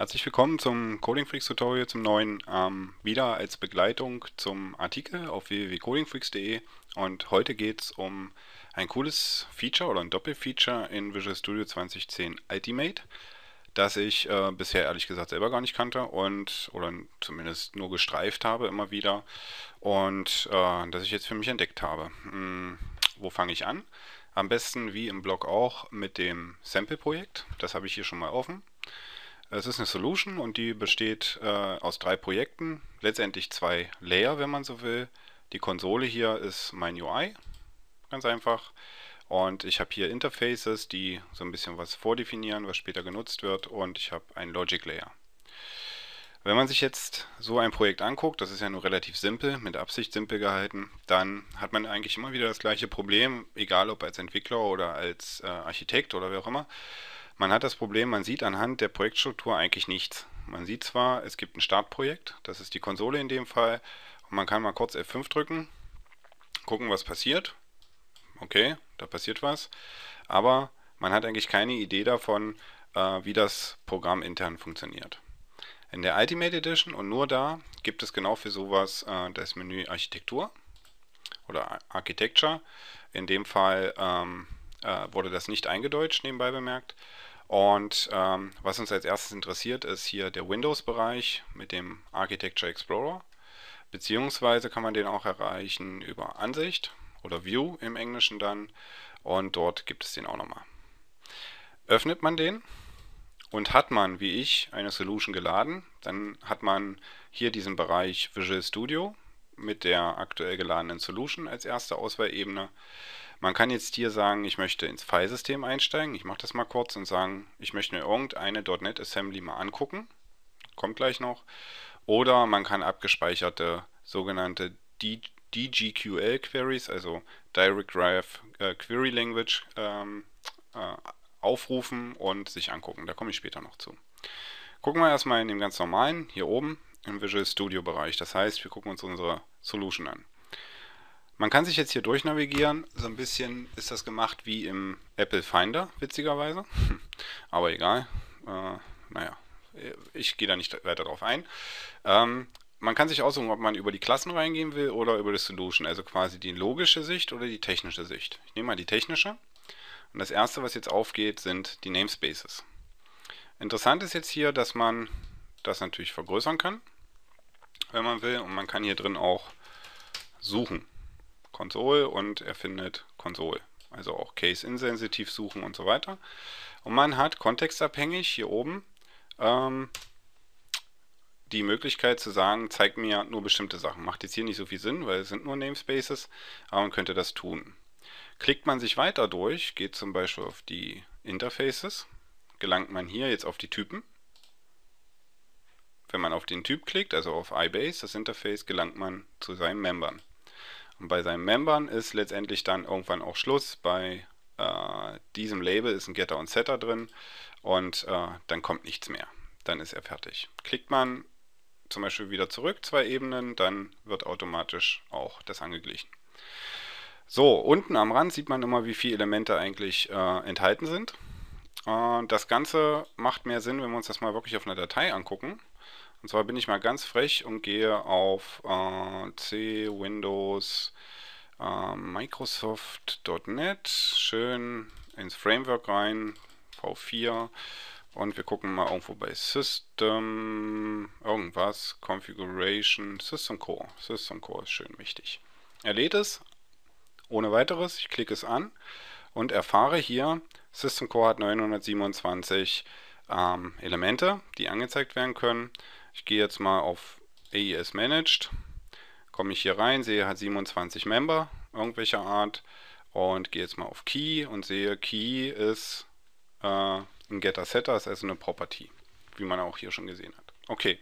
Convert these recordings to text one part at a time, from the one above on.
Herzlich willkommen zum Coding Freaks Tutorial zum neuen, ähm, wieder als Begleitung zum Artikel auf www.codingfreaks.de und heute geht es um ein cooles Feature oder ein Doppelfeature in Visual Studio 2010 Ultimate, das ich äh, bisher ehrlich gesagt selber gar nicht kannte und oder zumindest nur gestreift habe immer wieder und äh, das ich jetzt für mich entdeckt habe. Hm, wo fange ich an? Am besten wie im Blog auch mit dem Sample-Projekt, das habe ich hier schon mal offen. Es ist eine Solution und die besteht äh, aus drei Projekten, letztendlich zwei Layer, wenn man so will. Die Konsole hier ist mein UI, ganz einfach. Und ich habe hier Interfaces, die so ein bisschen was vordefinieren, was später genutzt wird. Und ich habe einen Logic Layer. Wenn man sich jetzt so ein Projekt anguckt, das ist ja nur relativ simpel, mit Absicht simpel gehalten, dann hat man eigentlich immer wieder das gleiche Problem, egal ob als Entwickler oder als äh, Architekt oder wer auch immer. Man hat das Problem, man sieht anhand der Projektstruktur eigentlich nichts. Man sieht zwar, es gibt ein Startprojekt, das ist die Konsole in dem Fall. Und man kann mal kurz F5 drücken, gucken, was passiert. Okay, da passiert was. Aber man hat eigentlich keine Idee davon, äh, wie das Programm intern funktioniert. In der Ultimate Edition und nur da gibt es genau für sowas äh, das Menü Architektur oder Architecture. In dem Fall ähm, äh, wurde das nicht eingedeutscht, nebenbei bemerkt. Und ähm, was uns als erstes interessiert, ist hier der Windows-Bereich mit dem Architecture Explorer. Beziehungsweise kann man den auch erreichen über Ansicht oder View im Englischen dann. Und dort gibt es den auch nochmal. Öffnet man den und hat man, wie ich, eine Solution geladen, dann hat man hier diesen Bereich Visual Studio mit der aktuell geladenen Solution als erste Auswahlebene. Man kann jetzt hier sagen, ich möchte ins File-System einsteigen. Ich mache das mal kurz und sagen, ich möchte mir irgendeine .NET Assembly mal angucken. Kommt gleich noch. Oder man kann abgespeicherte sogenannte DGQL Queries, also Direct Drive äh, Query Language, ähm, äh, aufrufen und sich angucken. Da komme ich später noch zu. Gucken wir erstmal in dem ganz normalen, hier oben, im Visual Studio Bereich. Das heißt, wir gucken uns unsere Solution an. Man kann sich jetzt hier durchnavigieren. So ein bisschen ist das gemacht wie im Apple Finder, witzigerweise. Aber egal. Äh, naja, ich gehe da nicht weiter drauf ein. Ähm, man kann sich aussuchen, ob man über die Klassen reingehen will oder über das Solution, also quasi die logische Sicht oder die technische Sicht. Ich nehme mal die technische. Und das erste, was jetzt aufgeht, sind die Namespaces. Interessant ist jetzt hier, dass man das natürlich vergrößern kann, wenn man will. Und man kann hier drin auch suchen. Console und er findet Console. Also auch Case-insensitiv suchen und so weiter. Und man hat kontextabhängig hier oben ähm, die Möglichkeit zu sagen, zeigt mir nur bestimmte Sachen. Macht jetzt hier nicht so viel Sinn, weil es sind nur Namespaces, aber man könnte das tun. Klickt man sich weiter durch, geht zum Beispiel auf die Interfaces, gelangt man hier jetzt auf die Typen. Wenn man auf den Typ klickt, also auf iBase, das Interface, gelangt man zu seinen Membern bei seinen Membern ist letztendlich dann irgendwann auch Schluss. Bei äh, diesem Label ist ein Getter und Setter drin und äh, dann kommt nichts mehr. Dann ist er fertig. Klickt man zum Beispiel wieder zurück zwei Ebenen, dann wird automatisch auch das angeglichen. So, unten am Rand sieht man immer, wie viele Elemente eigentlich äh, enthalten sind. Äh, das Ganze macht mehr Sinn, wenn wir uns das mal wirklich auf einer Datei angucken. Und zwar bin ich mal ganz frech und gehe auf äh, C, Windows, äh, Microsoft.net, schön ins Framework rein, V4 und wir gucken mal irgendwo bei System, irgendwas, Configuration, System Core. System Core ist schön wichtig. Er lädt es ohne weiteres, ich klicke es an und erfahre hier, System Core hat 927 ähm, Elemente, die angezeigt werden können. Ich gehe jetzt mal auf AES Managed, komme ich hier rein, sehe, hat 27 Member irgendwelcher Art und gehe jetzt mal auf Key und sehe, Key ist äh, ein Getter Setter, ist also eine Property, wie man auch hier schon gesehen hat. Okay,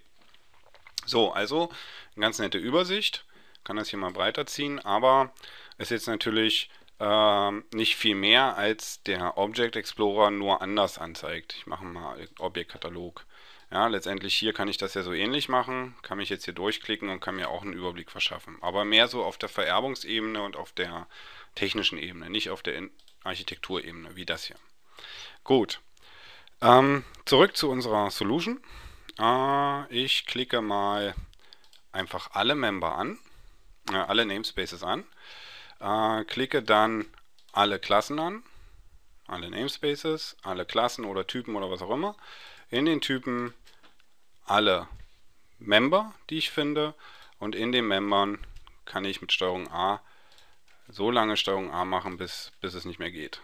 so, also eine ganz nette Übersicht, kann das hier mal breiter ziehen, aber ist jetzt natürlich ähm, nicht viel mehr als der Object Explorer nur anders anzeigt. Ich mache mal Objektkatalog. Ja, letztendlich hier kann ich das ja so ähnlich machen, kann mich jetzt hier durchklicken und kann mir auch einen Überblick verschaffen. Aber mehr so auf der Vererbungsebene und auf der technischen Ebene, nicht auf der Architekturebene, wie das hier. Gut, ähm, zurück zu unserer Solution. Äh, ich klicke mal einfach alle Member an, äh, alle Namespaces an, äh, klicke dann alle Klassen an, alle Namespaces, alle Klassen oder Typen oder was auch immer. In den Typen alle Member, die ich finde. Und in den Membern kann ich mit Steuerung A so lange Steuerung A machen, bis, bis es nicht mehr geht.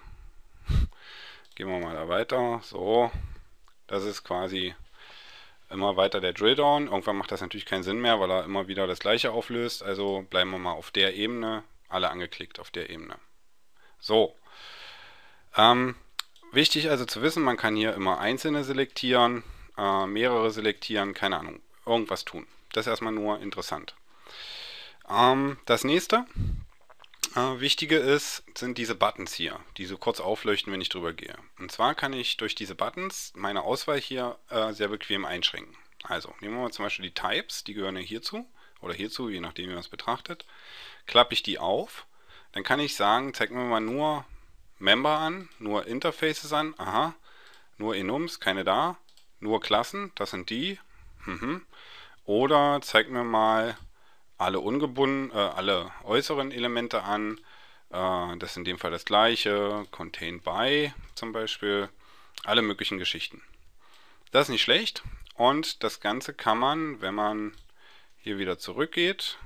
Gehen wir mal da weiter. So, das ist quasi immer weiter der Drilldown. Irgendwann macht das natürlich keinen Sinn mehr, weil er immer wieder das gleiche auflöst. Also bleiben wir mal auf der Ebene. Alle angeklickt auf der Ebene. So. Ähm, wichtig also zu wissen, man kann hier immer einzelne selektieren äh, mehrere selektieren, keine Ahnung, irgendwas tun. Das ist erstmal nur interessant. Ähm, das nächste äh, wichtige ist, sind diese Buttons hier, die so kurz aufleuchten, wenn ich drüber gehe. Und zwar kann ich durch diese Buttons meine Auswahl hier äh, sehr bequem einschränken. Also nehmen wir mal zum Beispiel die Types, die gehören ja hierzu oder hierzu, je nachdem wie man es betrachtet. Klappe ich die auf, dann kann ich sagen, zeig mir mal nur Member an, nur Interfaces an, aha, nur Enums, keine da, nur Klassen, das sind die. Mhm. Oder zeig mir mal alle ungebunden, äh, alle äußeren Elemente an. Äh, das ist in dem Fall das gleiche. Contain by zum Beispiel. Alle möglichen Geschichten. Das ist nicht schlecht. Und das Ganze kann man, wenn man hier wieder zurückgeht,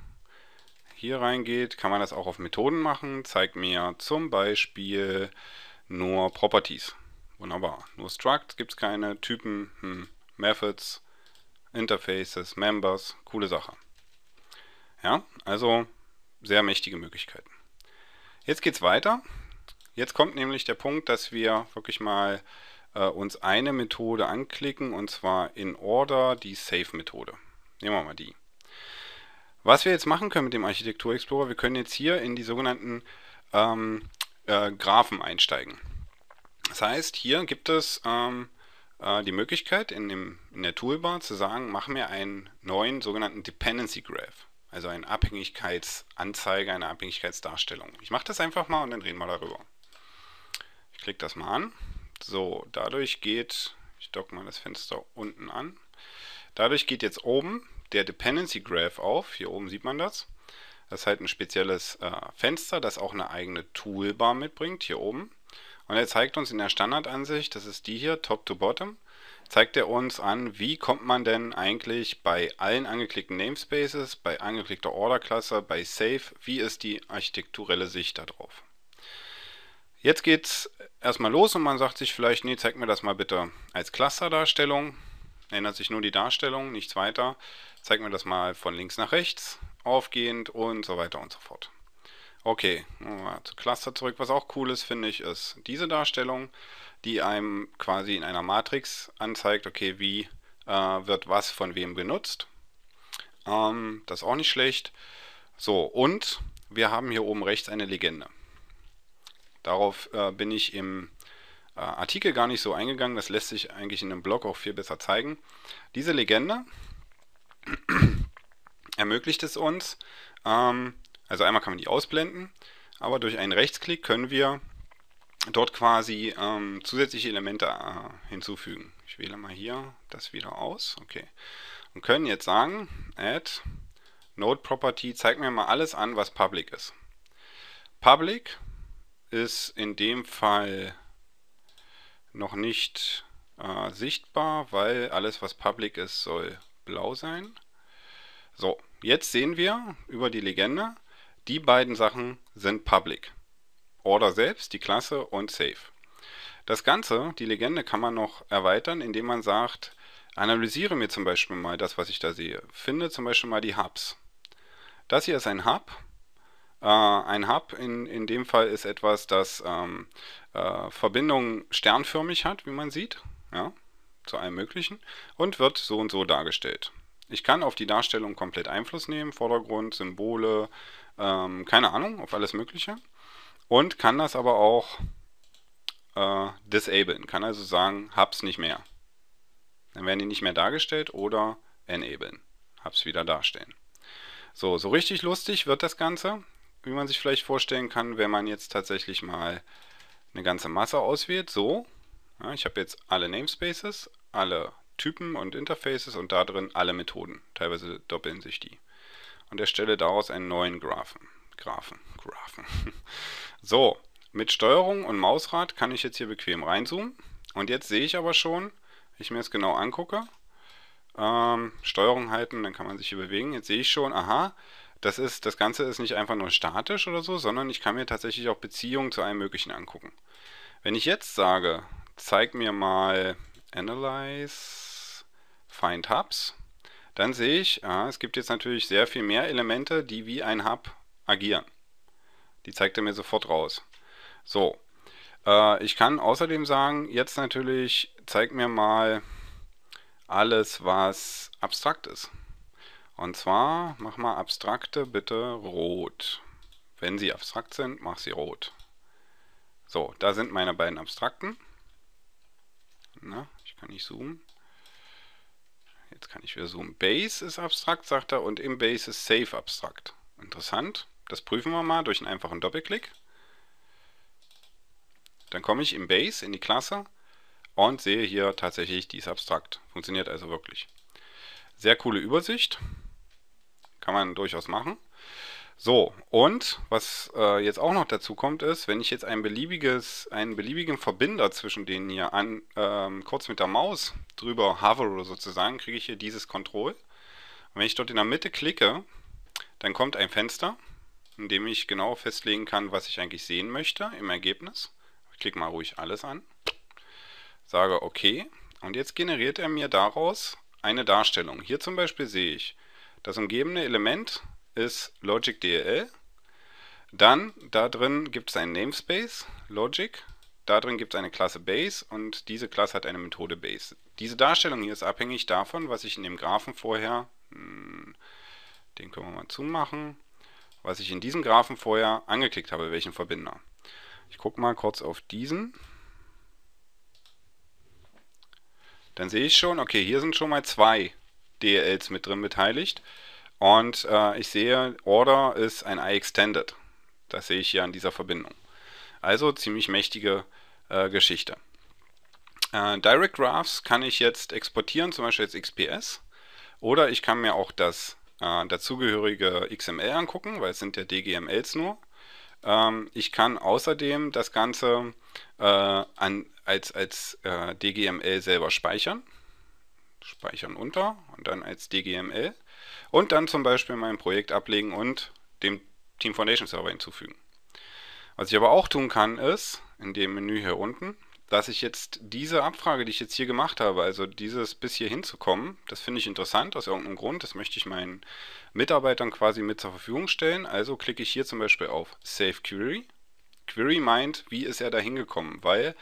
hier reingeht, kann man das auch auf Methoden machen. Zeig mir zum Beispiel nur Properties. Wunderbar. Nur Struct gibt es keine Typen, hm, Methods, Interfaces, Members, coole Sache. Ja, also sehr mächtige Möglichkeiten. Jetzt geht's weiter. Jetzt kommt nämlich der Punkt, dass wir wirklich mal äh, uns eine Methode anklicken und zwar in Order die Save-Methode. Nehmen wir mal die. Was wir jetzt machen können mit dem Architektur Explorer, wir können jetzt hier in die sogenannten ähm, äh, Graphen einsteigen. Das heißt, hier gibt es ähm, äh, die Möglichkeit in, dem, in der Toolbar zu sagen, mach mir einen neuen sogenannten Dependency Graph, also eine Abhängigkeitsanzeige, eine Abhängigkeitsdarstellung. Ich mache das einfach mal und dann reden wir darüber. Ich klicke das mal an. So, dadurch geht, ich docke mal das Fenster unten an, dadurch geht jetzt oben der Dependency Graph auf, hier oben sieht man das. Das ist halt ein spezielles äh, Fenster, das auch eine eigene Toolbar mitbringt, hier oben. Und er zeigt uns in der Standardansicht, das ist die hier, Top to Bottom, zeigt er uns an, wie kommt man denn eigentlich bei allen angeklickten Namespaces, bei angeklickter Orderklasse, bei Save, wie ist die architekturelle Sicht darauf. Jetzt geht es erstmal los und man sagt sich vielleicht, nee, zeig mir das mal bitte als Clusterdarstellung. Ändert sich nur die Darstellung, nichts weiter. Zeig mir das mal von links nach rechts, aufgehend und so weiter und so fort. Okay, zu Cluster zurück. Was auch cool ist, finde ich, ist diese Darstellung, die einem quasi in einer Matrix anzeigt, okay, wie äh, wird was von wem genutzt. Ähm, das ist auch nicht schlecht. So, und wir haben hier oben rechts eine Legende. Darauf äh, bin ich im äh, Artikel gar nicht so eingegangen. Das lässt sich eigentlich in einem Blog auch viel besser zeigen. Diese Legende ermöglicht es uns, ähm, also einmal kann man die ausblenden, aber durch einen Rechtsklick können wir dort quasi ähm, zusätzliche Elemente äh, hinzufügen. Ich wähle mal hier das wieder aus. Okay. Und können jetzt sagen, add Node Property, zeig mir mal alles an, was public ist. Public ist in dem Fall noch nicht äh, sichtbar, weil alles, was public ist, soll blau sein. So, jetzt sehen wir über die Legende, die beiden Sachen sind public. Order selbst, die Klasse und Save. Das Ganze, die Legende, kann man noch erweitern, indem man sagt, analysiere mir zum Beispiel mal das, was ich da sehe. Finde zum Beispiel mal die Hubs. Das hier ist ein Hub. Äh, ein Hub in, in dem Fall ist etwas, das ähm, äh, Verbindungen sternförmig hat, wie man sieht, ja, zu allem Möglichen, und wird so und so dargestellt. Ich kann auf die Darstellung komplett Einfluss nehmen, Vordergrund, Symbole, ähm, keine Ahnung, auf alles Mögliche. Und kann das aber auch äh, disablen, kann also sagen, hab's nicht mehr. Dann werden die nicht mehr dargestellt oder enablen, hab's wieder darstellen. So, so richtig lustig wird das Ganze, wie man sich vielleicht vorstellen kann, wenn man jetzt tatsächlich mal eine ganze Masse auswählt. So, ja, ich habe jetzt alle Namespaces, alle Typen und Interfaces und da drin alle Methoden. Teilweise doppeln sich die und erstelle daraus einen neuen Graphen. Graphen, Graphen. So, mit Steuerung und Mausrad kann ich jetzt hier bequem reinzoomen. Und jetzt sehe ich aber schon, wenn ich mir das genau angucke, ähm, Steuerung halten, dann kann man sich hier bewegen. Jetzt sehe ich schon, aha, das, ist, das Ganze ist nicht einfach nur statisch oder so, sondern ich kann mir tatsächlich auch Beziehungen zu allem Möglichen angucken. Wenn ich jetzt sage, zeig mir mal Analyze, Find Hubs, dann sehe ich, ah, es gibt jetzt natürlich sehr viel mehr Elemente, die wie ein Hub agieren. Die zeigt er mir sofort raus. So, äh, ich kann außerdem sagen, jetzt natürlich zeigt mir mal alles, was abstrakt ist. Und zwar mach mal abstrakte bitte rot. Wenn sie abstrakt sind, mach sie rot. So, da sind meine beiden abstrakten. Na, ich kann nicht zoomen. Jetzt kann ich wieder zoomen. Base ist abstrakt, sagt er, und im Base ist Save abstrakt. Interessant. Das prüfen wir mal durch einen einfachen Doppelklick. Dann komme ich im Base in die Klasse und sehe hier tatsächlich, die ist abstrakt. Funktioniert also wirklich. Sehr coole Übersicht. Kann man durchaus machen. So, und was äh, jetzt auch noch dazu kommt, ist, wenn ich jetzt ein beliebiges, einen beliebigen Verbinder zwischen denen hier an, ähm, kurz mit der Maus drüber hovere sozusagen, kriege ich hier dieses Control. Und wenn ich dort in der Mitte klicke, dann kommt ein Fenster, in dem ich genau festlegen kann, was ich eigentlich sehen möchte im Ergebnis. Ich klicke mal ruhig alles an, sage OK und jetzt generiert er mir daraus eine Darstellung. Hier zum Beispiel sehe ich, das umgebende Element ist Logic DLL. Dann da drin gibt es einen Namespace, Logic. Da drin gibt es eine Klasse Base und diese Klasse hat eine Methode Base. Diese Darstellung hier ist abhängig davon, was ich in dem Graphen vorher, hm, den können wir mal zumachen, was ich in diesem Graphen vorher angeklickt habe, welchen Verbinder. Ich gucke mal kurz auf diesen. Dann sehe ich schon, okay, hier sind schon mal zwei DLLs mit drin beteiligt. Und äh, ich sehe, Order ist ein iExtended. Das sehe ich hier an dieser Verbindung. Also ziemlich mächtige äh, Geschichte. Äh, Direct Graphs kann ich jetzt exportieren, zum Beispiel als XPS. Oder ich kann mir auch das äh, dazugehörige XML angucken, weil es sind ja DGMLs nur. Ähm, ich kann außerdem das Ganze äh, an, als, als äh, DGML selber speichern. Speichern unter und dann als DGML und dann zum Beispiel mein Projekt ablegen und dem Team Foundation Server hinzufügen. Was ich aber auch tun kann, ist, in dem Menü hier unten, dass ich jetzt diese Abfrage, die ich jetzt hier gemacht habe, also dieses bis hier hinzukommen, das finde ich interessant aus irgendeinem Grund, das möchte ich meinen Mitarbeitern quasi mit zur Verfügung stellen. Also klicke ich hier zum Beispiel auf Save Query. Query meint, wie ist er da hingekommen, weil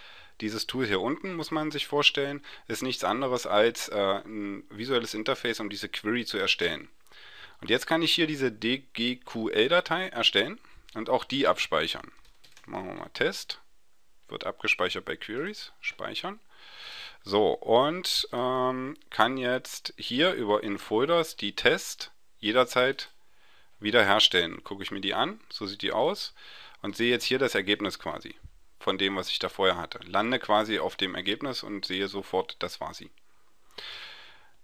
dieses Tool hier unten, muss man sich vorstellen, ist nichts anderes als äh, ein visuelles Interface, um diese Query zu erstellen. Und jetzt kann ich hier diese DGQL-Datei erstellen und auch die abspeichern. Machen wir mal Test. Wird abgespeichert bei Queries. Speichern. So, und ähm, kann jetzt hier über in Folders die Test jederzeit wiederherstellen. Gucke ich mir die an, so sieht die aus und sehe jetzt hier das Ergebnis quasi von dem, was ich da vorher hatte. Lande quasi auf dem Ergebnis und sehe sofort, das war sie.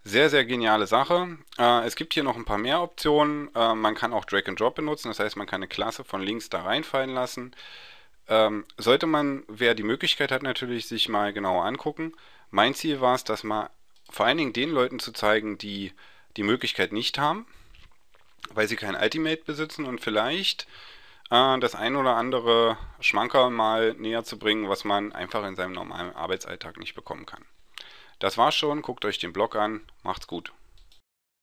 Sehr, sehr geniale Sache. Äh, es gibt hier noch ein paar mehr Optionen. Äh, man kann auch Drag and Drop benutzen, das heißt, man kann eine Klasse von links da reinfallen lassen. Ähm, sollte man, wer die Möglichkeit hat, natürlich sich mal genauer angucken. Mein Ziel war es, das mal vor allen Dingen den Leuten zu zeigen, die die Möglichkeit nicht haben, weil sie kein Ultimate besitzen und vielleicht äh, das ein oder andere Schmanker mal näher zu bringen, was man einfach in seinem normalen Arbeitsalltag nicht bekommen kann. Das war's schon, guckt euch den Blog an, macht's gut.